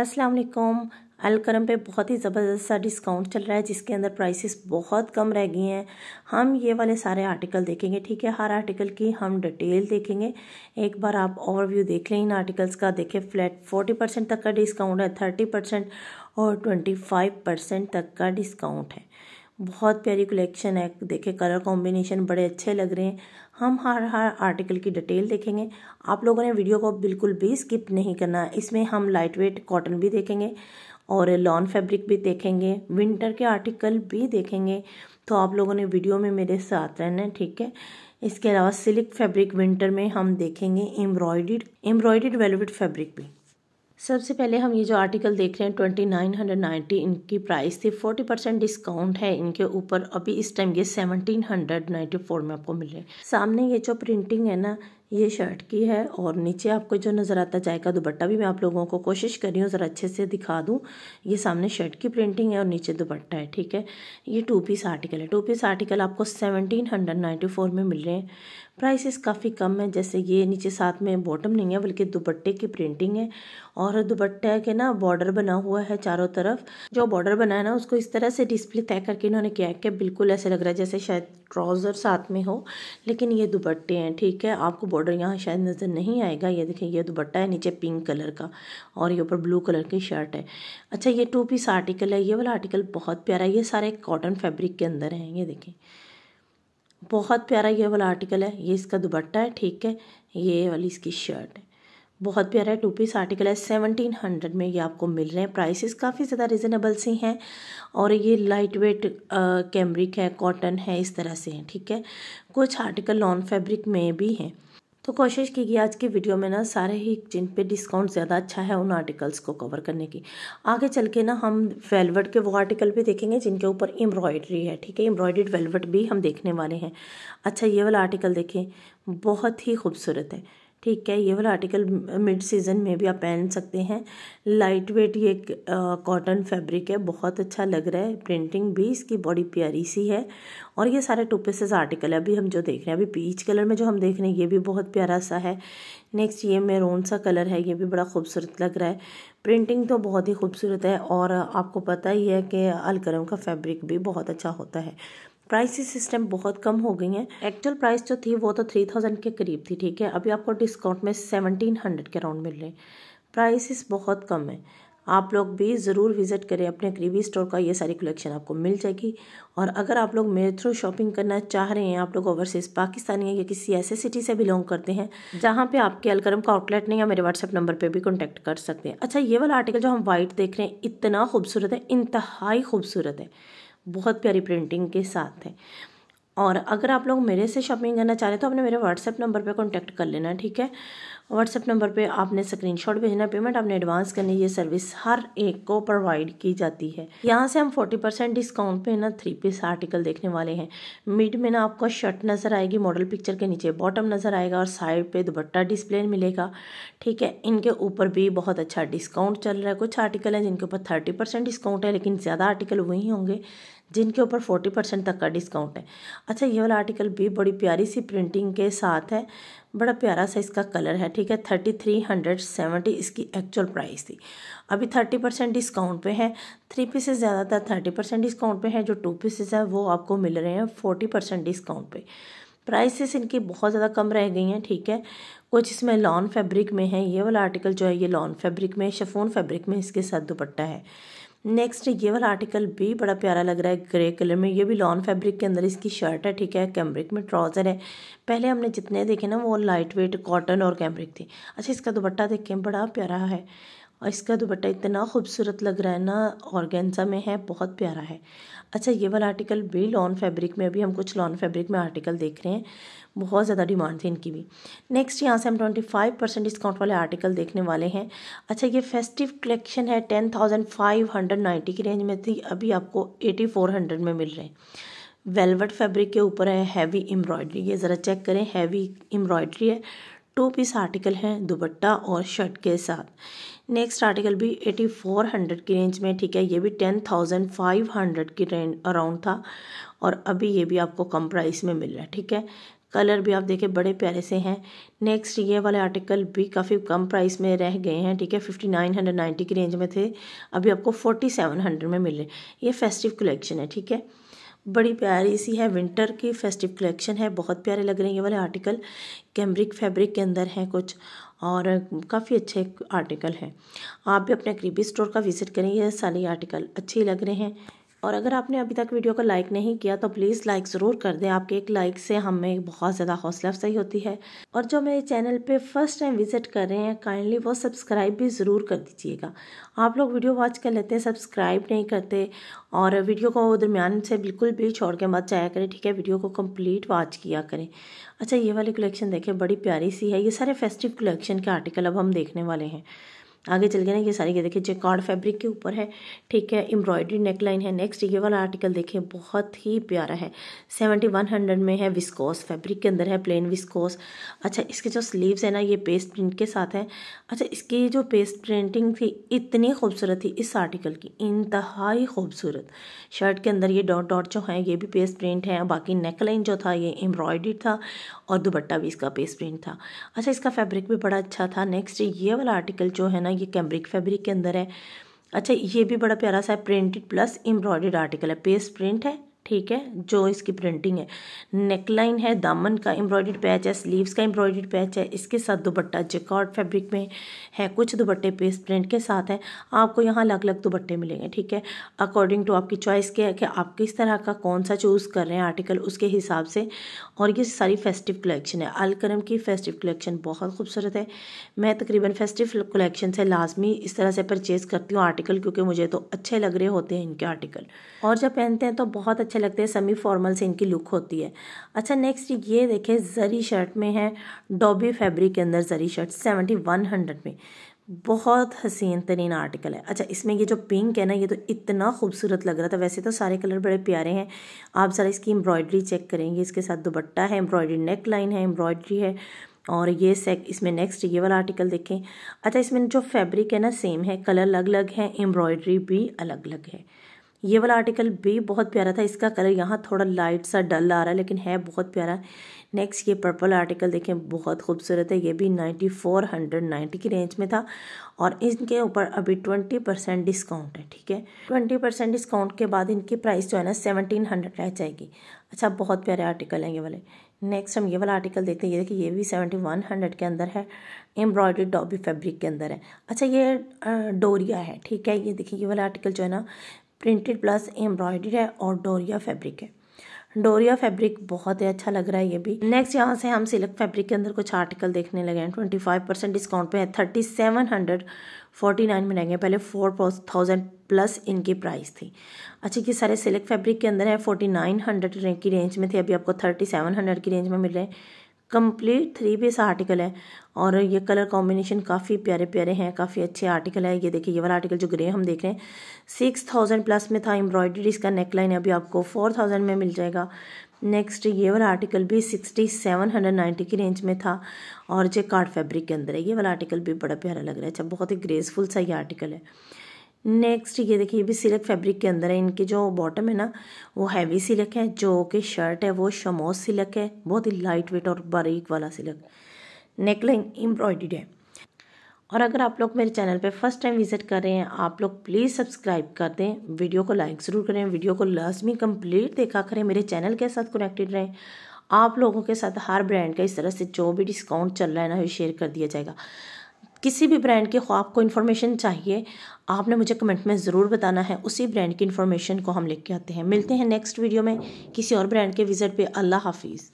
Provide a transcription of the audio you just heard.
अस्सलाम वालेकुम अलकरम पे बहुत ही ज़बरदस्त सा डिस्काउंट चल रहा है जिसके अंदर प्राइसेस बहुत कम रह गई हैं हम ये वाले सारे आर्टिकल देखेंगे ठीक है हर आर्टिकल की हम डिटेल देखेंगे एक बार आप ओवरव्यू देख लें इन आर्टिकल्स का देखें फ्लैट फोर्टी परसेंट तक का डिस्काउंट है थर्टी परसेंट और ट्वेंटी फाइव परसेंट तक का डिस्काउंट है बहुत प्यारी कलेक्शन है देखे कलर कॉम्बिनेशन बड़े अच्छे लग रहे हैं हम हर हर आर्टिकल की डिटेल देखेंगे आप लोगों ने वीडियो को बिल्कुल भी स्किप नहीं करना इसमें हम लाइट वेट कॉटन भी देखेंगे और लॉन फैब्रिक भी देखेंगे विंटर के आर्टिकल भी देखेंगे तो आप लोगों ने वीडियो में मेरे साथ रहना है ठीक है इसके अलावा सिल्क फैब्रिक विंटर में हम देखेंगे एम्ब्रॉयड एम्ब्रॉयड वेलवेट फैब्रिक भी सबसे पहले हम ये जो आर्टिकल देख रहे हैं ट्वेंटी नाइन हंड्रेड नाइन्टी इनकी प्राइस थी फोर्टी परसेंट डिस्काउंट है इनके ऊपर अभी इस टाइम ये सेवनटीन हंड्रेड नाइन्टी फोर में आपको मिल रहे हैं सामने ये जो प्रिंटिंग है ना ये शर्ट की है और नीचे आपको जो नज़र आता है चाय का दुपट्टा भी मैं आप लोगों को कोशिश कर रही हूँ ज़रा अच्छे से दिखा दूँ ये सामने शर्ट की प्रिंटिंग है और नीचे दुपट्टा है ठीक है ये टू पीस आर्टिकल है टू पीस आर्टिकल आपको सेवनटीन हंड्रेड नाइन्टी फोर में मिल रहे हैं प्राइसेस काफ़ी कम है जैसे ये नीचे साथ में बॉटम नहीं है बल्कि दुपट्टे की प्रिंटिंग है और दुपट्टे के ना बॉर्डर बना हुआ है चारों तरफ जो बॉर्डर बना है ना उसको इस तरह से डिस्प्ले तय करके इन्होंने किया है कि बिल्कुल ऐसे लग रहा है जैसे शायद ट्राउज़र साथ में हो लेकिन ये दुपट्टे हैं ठीक है आपको बॉर्डर यहाँ शायद नज़र नहीं आएगा ये देखें ये दुपट्टा है नीचे पिंक कलर का और ये ऊपर ब्लू कलर की शर्ट है अच्छा ये टू पीस आर्टिकल है ये वाला आर्टिकल बहुत प्यारा है ये सारे कॉटन फैब्रिक के अंदर हैं ये देखें बहुत प्यारा ये वाला आर्टिकल है ये इसका दुपट्टा है ठीक है ये वाली इसकी शर्ट है बहुत प्यारा टू पीस आर्टिकल है सेवनटीन हंड्रेड में ये आपको मिल रहे हैं प्राइसेस काफ़ी ज़्यादा रिजनेबल से हैं और ये लाइट वेट कैमरिक है कॉटन है इस तरह से हैं ठीक है कुछ आर्टिकल नॉन फैब्रिक में भी हैं तो कोशिश की गई आज की वीडियो में ना सारे ही जिन पे डिस्काउंट ज़्यादा अच्छा है उन आर्टिकल्स को कवर करने की आगे चल के ना हम वेलवेट के वो आर्टिकल भी देखेंगे जिनके ऊपर एम्ब्रॉयडरी है ठीक है एम्ब्रॉयड वेलवेट भी हम देखने वाले हैं अच्छा ये वाला आर्टिकल देखें बहुत ही खूबसूरत है ठीक है ये वाला आर्टिकल मिड सीज़न में भी आप पहन सकते हैं लाइट वेट ये कॉटन फैब्रिक है बहुत अच्छा लग रहा है प्रिंटिंग भी इसकी बड़ी प्यारी सी है और ये सारे टू पीसेस आर्टिकल है अभी हम जो देख रहे हैं अभी पीच कलर में जो हम देख रहे हैं ये भी बहुत प्यारा सा है नेक्स्ट ये मेरोन सा कलर है ये भी बड़ा खूबसूरत लग रहा है प्रिंटिंग तो बहुत ही खूबसूरत है और आपको पता ही है कि अलकरम का फैब्रिक भी बहुत अच्छा होता है प्राइसिस सिस्टम बहुत कम हो गई हैं एक्चुअल प्राइस जो थी वो तो थ्री थाउजेंड के करीब थी ठीक है अभी आपको डिस्काउंट में सेवनटीन हंड्रेड के अराउंड मिल रहे हैं प्राइसेस बहुत कम है आप लोग भी ज़रूर विज़िट करें अपने करीबी स्टोर का ये सारी कलेक्शन आपको मिल जाएगी और अगर आप लोग मेरे थ्रू शॉपिंग करना चाह रहे हैं आप लोग ओवरसीज़ पाकिस्तानी या किसी ऐसे सिटी से बिलोंग करते हैं जहाँ पे आपके अलकरम का आउटलेट नहीं है मेरे व्हाट्सएप नंबर पे भी कॉन्टेक्ट कर सकते हैं अच्छा ये वाला आर्टिकल जो हम वाइट देख रहे हैं इतना खूबसूरत है इंतहाई खूबसूरत है बहुत प्यारी प्रिंटिंग के साथ है और अगर आप लोग मेरे से शॉपिंग करना चाह रहे तो आपने मेरे व्हाट्सएप नंबर पे कांटेक्ट कर लेना ठीक है व्हाट्सएप नंबर पे आपने स्क्रीनशॉट भेजना पेमेंट आपने एडवांस करनी ये सर्विस हर एक को प्रोवाइड की जाती है यहाँ से हम फोर्टी परसेंट डिस्काउंट पे ना थ्री पीस आर्टिकल देखने वाले हैं मिड में ना आपको शर्ट नज़र आएगी मॉडल पिक्चर के नीचे बॉटम नज़र आएगा और साइड पर दुबट्टा डिस्प्ले मिलेगा ठीक है इनके ऊपर भी बहुत अच्छा डिस्काउंट चल रहा है कुछ आर्टिकल हैं जिनके ऊपर थर्टी डिस्काउंट है लेकिन ज़्यादा आर्टिकल वही होंगे जिनके ऊपर फोर्टी परसेंट तक का डिस्काउंट है अच्छा ये वाला आर्टिकल भी बड़ी प्यारी सी प्रिंटिंग के साथ है बड़ा प्यारा सा इसका कलर है ठीक है थर्टी थ्री हंड्रेड सेवेंटी इसकी एक्चुअल प्राइस थी अभी थर्टी परसेंट डिस्काउंट पे है थ्री पीसेस ज़्यादातर थर्टी परसेंट डिस्काउंट पे है जो टू पीसेस है वो आपको मिल रहे हैं फोर्टी परसेंट डिस्काउंट पे प्राइसेस इनकी बहुत ज़्यादा कम रह गई हैं ठीक है कुछ इसमें लॉन फैब्रिक में है ये वाला आर्टिकल जो है ये लॉन फैब्रिक में शफोन फैब्रिक में इसके साथ दुपट्टा है नेक्स्ट ये वाला आर्टिकल भी बड़ा प्यारा लग रहा है ग्रे कलर में ये भी लॉन फैब्रिक के अंदर इसकी शर्ट है ठीक है कैम्ब्रिक में ट्राउज़र है पहले हमने जितने देखे ना वो लाइट वेट कॉटन और कैम्ब्रिक थे अच्छा इसका दुपट्टा देखें बड़ा प्यारा है और इसका दुपट्टा इतना खूबसूरत लग रहा है ना ऑर्गेंजा में है बहुत प्यारा है अच्छा ये वाला आर्टिकल भी लॉन फैब्रिक में अभी हम कुछ लॉन फैब्रिक में आर्टिकल देख रहे हैं बहुत ज़्यादा डिमांड थी इनकी भी नेक्स्ट यहाँ से हम ट्वेंटी फाइव परसेंट डिस्काउंट वाले आर्टिकल देखने वाले हैं अच्छा ये फेस्टिव कलेक्शन है ten thousand five hundred ninety की रेंज में थी अभी आपको एटी फोर हंड्रेड में मिल रहे हैं वेलवेट फैब्रिक के ऊपर है हैवी एम्ब्रॉयडरी ये ज़रा चेक करें हैवी एम्ब्रॉयडरी है टू पीस आर्टिकल है दुपट्टा और शर्ट के साथ नेक्स्ट आर्टिकल भी एटी फोर हंड्रेड की रेंज में ठीक है ये भी टेन थाउजेंड फाइव हंड्रेड की रेंज अराउंड था और अभी ये भी आपको कम प्राइस में मिल रहा है ठीक है कलर भी आप देखें बड़े प्यारे से हैं नेक्स्ट ये वाले आर्टिकल भी काफ़ी कम प्राइस में रह गए हैं ठीक है फिफ्टी नाइन हंड्रेड नाइन्टी की रेंज में थे अभी आपको फोर्टी सेवन हंड्रेड में मिले ये फेस्टिव कलेक्शन है ठीक है बड़ी प्यारी सी है विंटर की फेस्टिव कलेक्शन है बहुत प्यारे लग रहे हैं ये वाले आर्टिकल कैम्ब्रिक फैब्रिक के अंदर हैं कुछ और काफ़ी अच्छे आर्टिकल हैं आप भी अपने करीबी स्टोर का विज़िट करें ये सारे आर्टिकल अच्छे लग रहे हैं और अगर आपने अभी तक वीडियो को लाइक नहीं किया तो प्लीज़ लाइक ज़रूर कर दें आपके एक लाइक से हमें बहुत ज़्यादा हौसला अफजाई होती है और जो मेरे चैनल पे फर्स्ट टाइम विजिट कर रहे हैं काइंडली वो सब्सक्राइब भी ज़रूर कर दीजिएगा आप लोग वीडियो वॉच कर लेते हैं सब्सक्राइब नहीं करते और वीडियो को दरमियान से बिल्कुल भी छोड़ के मत जाया करें ठीक है वीडियो को कम्प्लीट वॉच किया करें अच्छा ये वाली कलेक्शन देखें बड़ी प्यारी सी है ये सारे फेस्टिव कलेक्शन के आर्टिकल अब हम देखने वाले हैं आगे चल गया ना ये सारी ये देखिए जेकार्ड फैब्रिक के ऊपर है ठीक है एम्ब्रॉयडरी नेकलाइन है नेक्स्ट ये वाला आर्टिकल देखिए बहुत ही प्यारा है सेवेंटी वन हंड्रेड में है विस्कोस फैब्रिक के अंदर है प्लेन विस्कोस अच्छा इसके जो स्लीव्स है ना ये पेस्ट प्रिंट के साथ है अच्छा इसकी जो पेस्ट प्रिंटिंग थी इतनी खूबसूरत थी इस आर्टिकल की इंतहाई खूबसूरत शर्ट के अंदर ये डॉट डॉट जो है ये भी पेस्ट प्रिंट है बाकी नेकलाइन जो था ये एम्ब्रॉयडरी था और दुपट्टा भी इसका पेस्ट प्रिंट था अच्छा इसका फैब्रिक भी बड़ा अच्छा था नेक्स्ट ये वाला आर्टिकल जो है ना ये कैम्ब्रिक फैब्रिक के अंदर है अच्छा ये भी बड़ा प्यारा सा है प्रिंटेड प्लस एम्ब्रॉयडेड आर्टिकल है पेस्ट प्रिंट है ठीक है जो इसकी प्रिंटिंग है नेकलाइन है दामन का एम्ब्रॉयड पैच है स्लीव्स का एम्ब्रॉयड पैच है इसके साथ दुपट्टा जेकॉर्ड फैब्रिक में है कुछ दुपट्टे पेस प्रिंट के साथ हैं आपको यहाँ अलग अलग दुपट्टे मिलेंगे ठीक है अकॉर्डिंग टू आपकी चॉइस के है कि आप किस तरह का कौन सा चूज़ कर रहे हैं आर्टिकल उसके हिसाब से और ये सारी फेस्टिव कलेक्शन है अलकरम की फेस्टिव कलेक्शन बहुत खूबसूरत है मैं तकरीबन फेस्टिव कलेक्शन से लाजमी इस तरह से परचेज़ करती हूँ आर्टिकल क्योंकि मुझे तो अच्छे लग रहे होते हैं इनके आर्टिकल और जब पहनते हैं तो बहुत अच्छे लगते हैं सेमी फॉर्मल से इनकी लुक होती है अच्छा नेक्स्ट ये देखें जरी शर्ट में है डॉबी फैब्रिक के अंदर zari shirt seventy one hundred में बहुत हसीन तरीन आर्टिकल है अच्छा इसमें ये जो पिंक है ना ये तो इतना खूबसूरत लग रहा था वैसे तो सारे कलर बड़े प्यारे हैं आप ज़रा इसकी एम्ब्रॉयडरी चेक करेंगे इसके साथ दुपट्टा है एम्ब्रॉयडरी नेक लाइन है एम्ब्रॉयडरी है और ये सेक इसमें नेक्स्ट ये वाला आर्टिकल देखें अच्छा इसमें जो फैब्रिक है ना सेम है कलर अलग अलग है एम्ब्रॉयडरी भी अलग अलग है ये वाला आर्टिकल भी बहुत प्यारा था इसका कलर यहाँ थोड़ा लाइट सा डल आ रहा है लेकिन है बहुत प्यारा नेक्स्ट ये पर्पल आर्टिकल देखें बहुत खूबसूरत है ये भी नाइन्टी फोर हंड्रेड नाइन्टी की रेंज में था और इनके ऊपर अभी ट्वेंटी परसेंट डिस्काउंट है ठीक है ट्वेंटी परसेंट डिस्काउंट के बाद इनकी प्राइस जो है ना सेवनटीन हंड्रेड रह जाएगी अच्छा बहुत प्यारे आर्टिकल हैं ये वाले नेक्स्ट हम ये वाला आर्टिकल देखते हैं ये देखिए ये भी सेवेंटी वन हंड्रेड के अंदर है एम्ब्रॉयडरी डॉबी फैब्रिक के अंदर है अच्छा ये डोरिया है ठीक है ये देखिए ये वाला आर्टिकल जो है ना प्रिंटेड प्लस एम्ब्रॉयडरी है और डोरिया फैब्रिक है डोरिया फैब्रिक बहुत ही अच्छा लग रहा है ये भी नेक्स्ट यहाँ से हम सिल्क फैब्रिक के अंदर कुछ आर्टिकल देखने लगे हैं ट्वेंटी फाइव परसेंट डिस्काउंट पे है thirty seven hundred forty nine में रहेंगे पहले फोर थाउजेंड प्लस इनकी प्राइस थी अच्छा ये सारे सिल्क फैब्रिक के अंदर है फोर्टी नाइन हंड्रेड की रेंज में थे अभी आपको थर्टी सेवन हंड्रेड की रेंज में मिल रहे हैं कंप्लीट थ्री पीस आर्टिकल है और ये कलर कॉम्बिनेशन काफ़ी प्यारे प्यारे हैं काफ़ी अच्छे आर्टिकल है ये देखिए ये वाला आर्टिकल जो ग्रे हम देख रहे हैं सिक्स थाउजेंड प्लस में था एम्ब्रॉयडरी इसका नेकलाइन अभी आपको फोर थाउजेंड में मिल जाएगा नेक्स्ट ये वाला आर्टिकल भी सिक्सटी सेवन हंड्रेड नाइन्टी की रेंज में था और जो कार्ड फैब्रिक के अंदर है ये वाला आर्टिकल भी बड़ा प्यारा लग रहा है अच्छा बहुत ही ग्रेसफुल सा ये आर्टिकल है नेक्स्ट ये देखिए ये भी सिलक फैब्रिक के अंदर है इनके जो बॉटम है ना वो हैवी सिलक है जो कि शर्ट है वो शमोस सिलक है बहुत ही लाइट वेट और बारीक वाला सिलक नेकलाइन एम्ब्रॉयड है और अगर आप लोग मेरे चैनल पे फर्स्ट टाइम विजिट कर रहे हैं आप लोग प्लीज़ सब्सक्राइब कर दें वीडियो को लाइक ज़रूर करें वीडियो को लाजमी कम्प्लीट देखा करें मेरे चैनल के साथ कनेक्टेड रहें आप लोगों के साथ हर ब्रांड का इस तरह से जो भी डिस्काउंट चल रहा है ना ये शेयर कर दिया जाएगा किसी भी ब्रांड के ख्वाब को इन्फॉर्मेशन चाहिए आपने मुझे कमेंट में ज़रूर बताना है उसी ब्रांड की इन्फॉर्मेशन को हम लेके आते हैं मिलते हैं नेक्स्ट वीडियो में किसी और ब्रांड के विज़िट पे अल्लाह हाफिज़